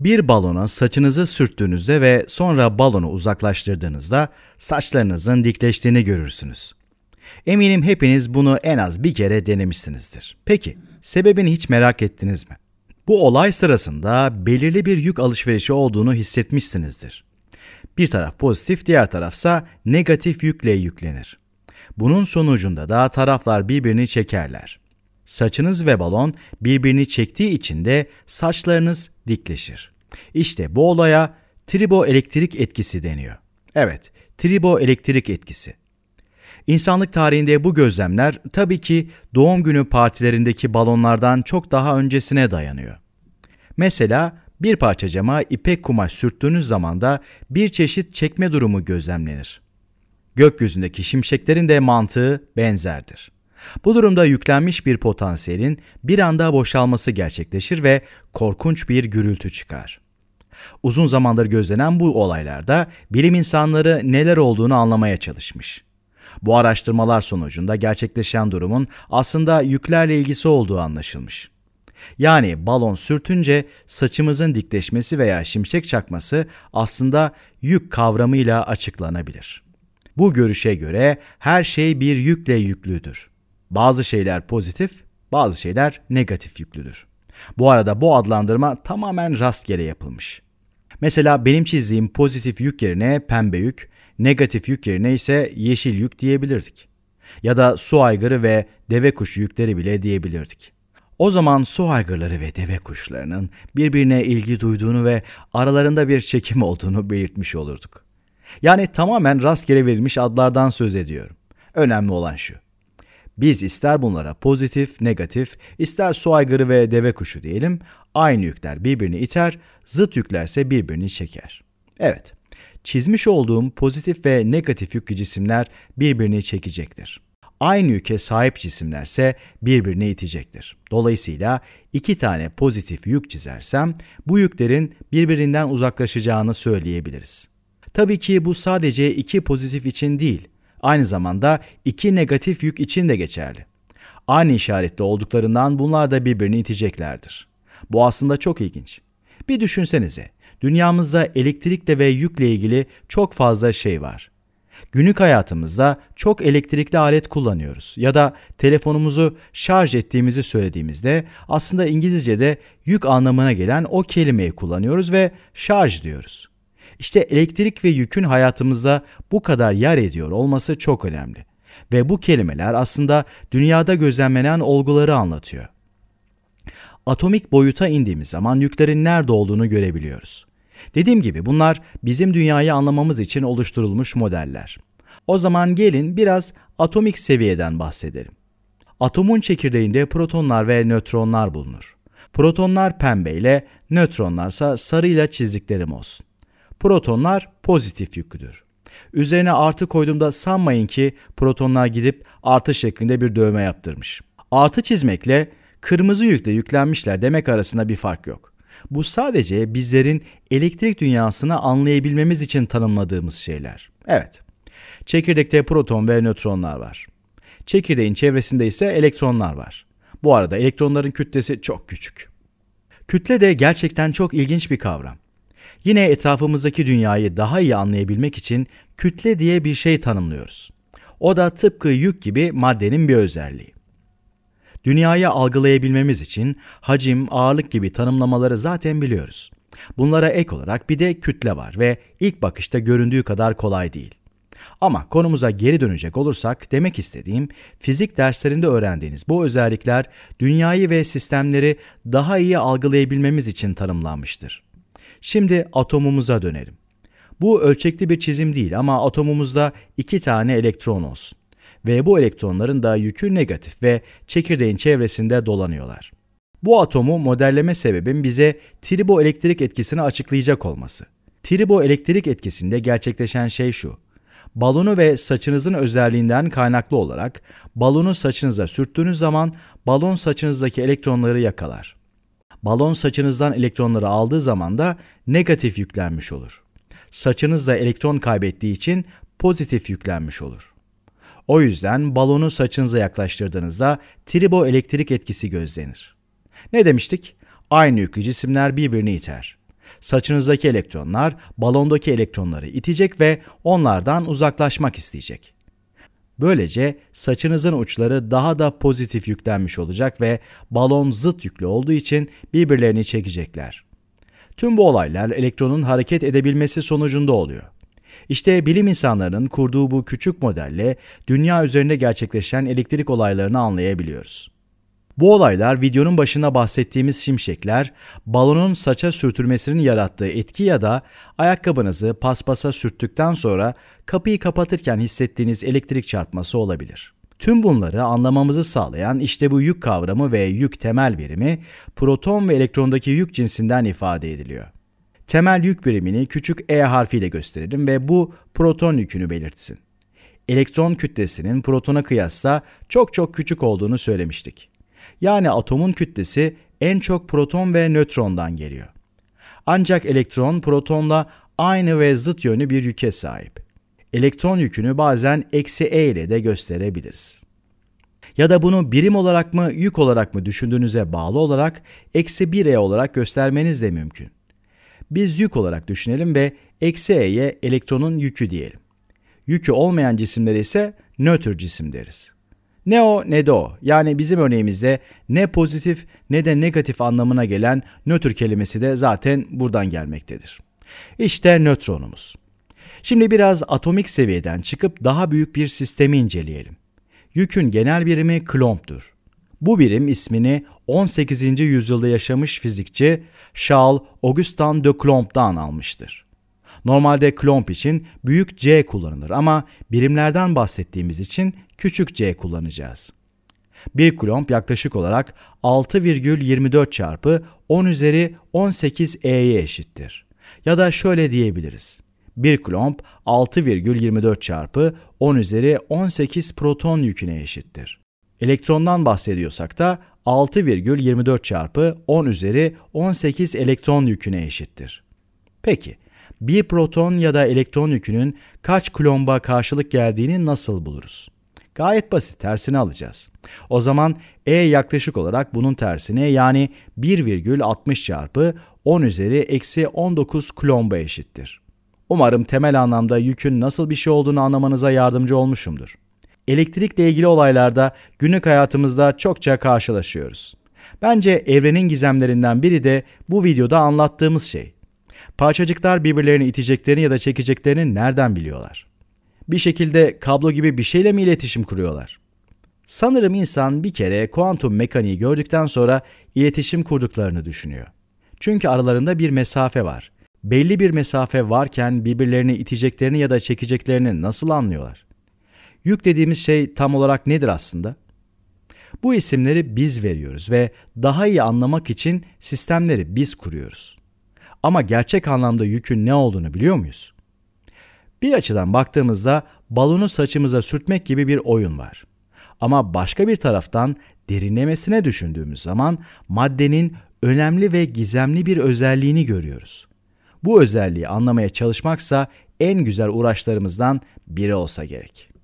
Bir balona saçınızı sürttüğünüzde ve sonra balonu uzaklaştırdığınızda saçlarınızın dikleştiğini görürsünüz. Eminim hepiniz bunu en az bir kere denemişsinizdir. Peki, sebebini hiç merak ettiniz mi? Bu olay sırasında belirli bir yük alışverişi olduğunu hissetmişsinizdir. Bir taraf pozitif, diğer tarafsa negatif yükle yüklenir. Bunun sonucunda da taraflar birbirini çekerler. Saçınız ve balon birbirini çektiği için de saçlarınız dikleşir. İşte bu olaya triboelektrik etkisi deniyor. Evet, triboelektrik etkisi. İnsanlık tarihinde bu gözlemler tabii ki doğum günü partilerindeki balonlardan çok daha öncesine dayanıyor. Mesela bir parça cama ipek kumaş sürttüğünüz zaman da bir çeşit çekme durumu gözlemlenir. Gökyüzündeki şimşeklerin de mantığı benzerdir. Bu durumda yüklenmiş bir potansiyelin bir anda boşalması gerçekleşir ve korkunç bir gürültü çıkar. Uzun zamandır gözlenen bu olaylarda bilim insanları neler olduğunu anlamaya çalışmış. Bu araştırmalar sonucunda gerçekleşen durumun aslında yüklerle ilgisi olduğu anlaşılmış. Yani balon sürtünce saçımızın dikleşmesi veya şimşek çakması aslında yük kavramıyla açıklanabilir. Bu görüşe göre her şey bir yükle yüklüdür. Bazı şeyler pozitif, bazı şeyler negatif yüklüdür. Bu arada bu adlandırma tamamen rastgele yapılmış. Mesela benim çizdiğim pozitif yük yerine pembe yük, negatif yük yerine ise yeşil yük diyebilirdik. Ya da su aygırı ve deve kuşu yükleri bile diyebilirdik. O zaman su aygırları ve deve kuşlarının birbirine ilgi duyduğunu ve aralarında bir çekim olduğunu belirtmiş olurduk. Yani tamamen rastgele verilmiş adlardan söz ediyorum. Önemli olan şu. Biz ister bunlara pozitif, negatif, ister su aygırı ve deve kuşu diyelim, aynı yükler birbirini iter, zıt yüklerse birbirini çeker. Evet, çizmiş olduğum pozitif ve negatif yüklü cisimler birbirini çekecektir. Aynı yüke sahip cisimlerse birbirini itecektir. Dolayısıyla iki tane pozitif yük çizersem bu yüklerin birbirinden uzaklaşacağını söyleyebiliriz. Tabii ki bu sadece iki pozitif için değil, Aynı zamanda iki negatif yük için de geçerli. Aynı işaretli olduklarından bunlar da birbirini iteceklerdir. Bu aslında çok ilginç. Bir düşünsenize. Dünyamızda elektrikle ve yükle ilgili çok fazla şey var. Günlük hayatımızda çok elektrikli alet kullanıyoruz ya da telefonumuzu şarj ettiğimizi söylediğimizde aslında İngilizce'de yük anlamına gelen o kelimeyi kullanıyoruz ve şarj diyoruz. İşte elektrik ve yükün hayatımızda bu kadar yer ediyor olması çok önemli. Ve bu kelimeler aslında dünyada gözlemlenen olguları anlatıyor. Atomik boyuta indiğimiz zaman yüklerin nerede olduğunu görebiliyoruz. Dediğim gibi bunlar bizim dünyayı anlamamız için oluşturulmuş modeller. O zaman gelin biraz atomik seviyeden bahsedelim. Atomun çekirdeğinde protonlar ve nötronlar bulunur. Protonlar pembeyle, nötronlarsa sarıyla çizdiklerim olsun. Protonlar pozitif yüklüdür. Üzerine artı koyduğumda sanmayın ki protonlar gidip artı şeklinde bir dövme yaptırmış. Artı çizmekle kırmızı yükle yüklenmişler demek arasında bir fark yok. Bu sadece bizlerin elektrik dünyasını anlayabilmemiz için tanımladığımız şeyler. Evet. Çekirdekte proton ve nötronlar var. Çekirdeğin çevresinde ise elektronlar var. Bu arada elektronların kütlesi çok küçük. Kütle de gerçekten çok ilginç bir kavram. Yine etrafımızdaki dünyayı daha iyi anlayabilmek için kütle diye bir şey tanımlıyoruz. O da tıpkı yük gibi maddenin bir özelliği. Dünyayı algılayabilmemiz için hacim, ağırlık gibi tanımlamaları zaten biliyoruz. Bunlara ek olarak bir de kütle var ve ilk bakışta göründüğü kadar kolay değil. Ama konumuza geri dönecek olursak demek istediğim fizik derslerinde öğrendiğiniz bu özellikler dünyayı ve sistemleri daha iyi algılayabilmemiz için tanımlanmıştır. Şimdi atomumuza dönelim. Bu ölçekli bir çizim değil ama atomumuzda iki tane elektron olsun. Ve bu elektronların da yükü negatif ve çekirdeğin çevresinde dolanıyorlar. Bu atomu modelleme sebebim bize triboelektrik etkisini açıklayacak olması. Triboelektrik etkisinde gerçekleşen şey şu. Balonu ve saçınızın özelliğinden kaynaklı olarak balonu saçınıza sürttüğünüz zaman balon saçınızdaki elektronları yakalar balon saçınızdan elektronları aldığı zaman da negatif yüklenmiş olur. Saçınız da elektron kaybettiği için pozitif yüklenmiş olur. O yüzden balonu saçınıza yaklaştırdığınızda triboelektrik etkisi gözlenir. Ne demiştik? Aynı yüklü cisimler birbirini iter. Saçınızdaki elektronlar balondaki elektronları itecek ve onlardan uzaklaşmak isteyecek. Böylece saçınızın uçları daha da pozitif yüklenmiş olacak ve balon zıt yüklü olduğu için birbirlerini çekecekler. Tüm bu olaylar elektronun hareket edebilmesi sonucunda oluyor. İşte bilim insanlarının kurduğu bu küçük modelle dünya üzerinde gerçekleşen elektrik olaylarını anlayabiliyoruz. Bu olaylar videonun başında bahsettiğimiz şimşekler, balonun saça sürtülmesinin yarattığı etki ya da ayakkabınızı paspasa sürttükten sonra kapıyı kapatırken hissettiğiniz elektrik çarpması olabilir. Tüm bunları anlamamızı sağlayan işte bu yük kavramı ve yük temel birimi proton ve elektrondaki yük cinsinden ifade ediliyor. Temel yük birimini küçük e harfiyle gösterelim ve bu proton yükünü belirtsin. Elektron kütlesinin protona kıyasla çok çok küçük olduğunu söylemiştik. Yani atomun kütlesi en çok proton ve nötrondan geliyor. Ancak elektron protonla aynı ve zıt yönlü bir yüke sahip. Elektron yükünü bazen eksi E ile de gösterebiliriz. Ya da bunu birim olarak mı yük olarak mı düşündüğünüze bağlı olarak eksi 1 E olarak göstermeniz de mümkün. Biz yük olarak düşünelim ve eksi E'ye elektronun yükü diyelim. Yükü olmayan cisimlere ise nötr cisim deriz. Ne o ne de o. Yani bizim örneğimizde ne pozitif ne de negatif anlamına gelen nötr kelimesi de zaten buradan gelmektedir. İşte nötronumuz. Şimdi biraz atomik seviyeden çıkıp daha büyük bir sistemi inceleyelim. Yükün genel birimi klomptur. Bu birim ismini 18. yüzyılda yaşamış fizikçi Charles Augustin de Clomp'dan almıştır. Normalde klomp için büyük C kullanılır ama birimlerden bahsettiğimiz için küçük c kullanacağız. Bir klomp yaklaşık olarak 6,24 çarpı 10 üzeri 18 e'ye eşittir. Ya da şöyle diyebiliriz. Bir klomp 6,24 çarpı 10 üzeri 18 proton yüküne eşittir. Elektrondan bahsediyorsak da 6,24 çarpı 10 üzeri 18 elektron yüküne eşittir. Peki, bir proton ya da elektron yükünün kaç klomba karşılık geldiğini nasıl buluruz? Gayet basit tersini alacağız. O zaman E yaklaşık olarak bunun tersine yani 1,60 çarpı 10 üzeri eksi 19 klomba eşittir. Umarım temel anlamda yükün nasıl bir şey olduğunu anlamanıza yardımcı olmuşumdur. Elektrikle ilgili olaylarda günlük hayatımızda çokça karşılaşıyoruz. Bence evrenin gizemlerinden biri de bu videoda anlattığımız şey. Parçacıklar birbirlerini iteceklerini ya da çekeceklerini nereden biliyorlar? Bir şekilde kablo gibi bir şeyle mi iletişim kuruyorlar? Sanırım insan bir kere kuantum mekaniği gördükten sonra iletişim kurduklarını düşünüyor. Çünkü aralarında bir mesafe var. Belli bir mesafe varken birbirlerini iteceklerini ya da çekeceklerini nasıl anlıyorlar? Yük dediğimiz şey tam olarak nedir aslında? Bu isimleri biz veriyoruz ve daha iyi anlamak için sistemleri biz kuruyoruz. Ama gerçek anlamda yükün ne olduğunu biliyor muyuz? Bir açıdan baktığımızda balonu saçımıza sürtmek gibi bir oyun var. Ama başka bir taraftan derinlemesine düşündüğümüz zaman maddenin önemli ve gizemli bir özelliğini görüyoruz. Bu özelliği anlamaya çalışmaksa en güzel uğraşlarımızdan biri olsa gerek.''